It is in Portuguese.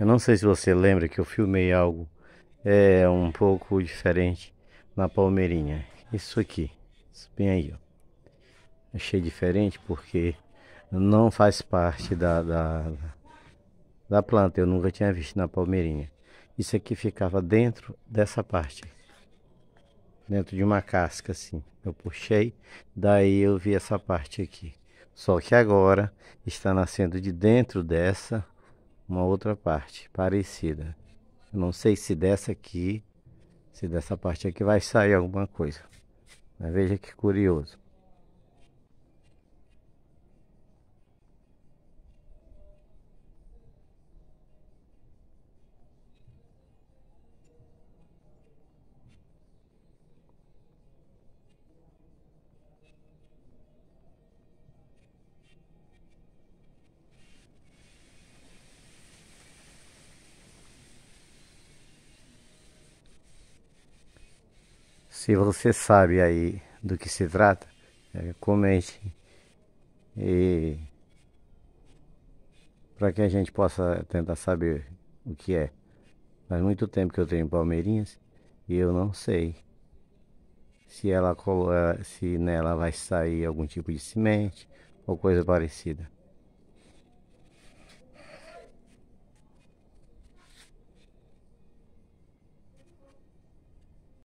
Eu não sei se você lembra que eu filmei algo é um pouco diferente na Palmeirinha. Isso aqui, isso bem aí, ó. Achei diferente porque não faz parte da, da, da planta, eu nunca tinha visto na Palmeirinha. Isso aqui ficava dentro dessa parte, dentro de uma casca assim. Eu puxei, daí eu vi essa parte aqui. Só que agora está nascendo de dentro dessa uma outra parte parecida. Eu não sei se dessa aqui, se dessa parte aqui vai sair alguma coisa. Mas veja que curioso. Se você sabe aí do que se trata, é, comente. E para que a gente possa tentar saber o que é. Faz muito tempo que eu tenho palmeirinhas e eu não sei se ela eh, se nela vai sair algum tipo de semente ou coisa parecida.